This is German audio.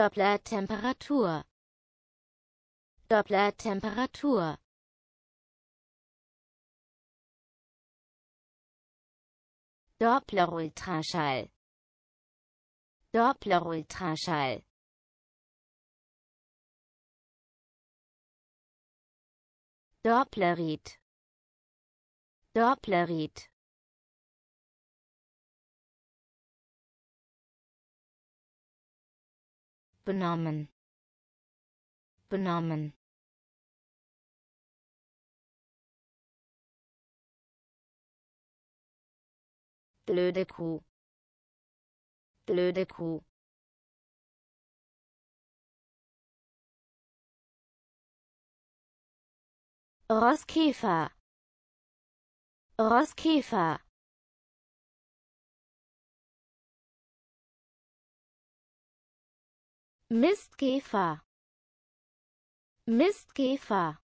Doppler Doppler Temperatur Temperatur Doppler Ultraschall Doppler Dopplerultraschall Dopplerit Dopplerit benommen benommen blöde Kuh blöde Kuh Rosskäfer Rosskäfer Mistkäfer Mistkäfer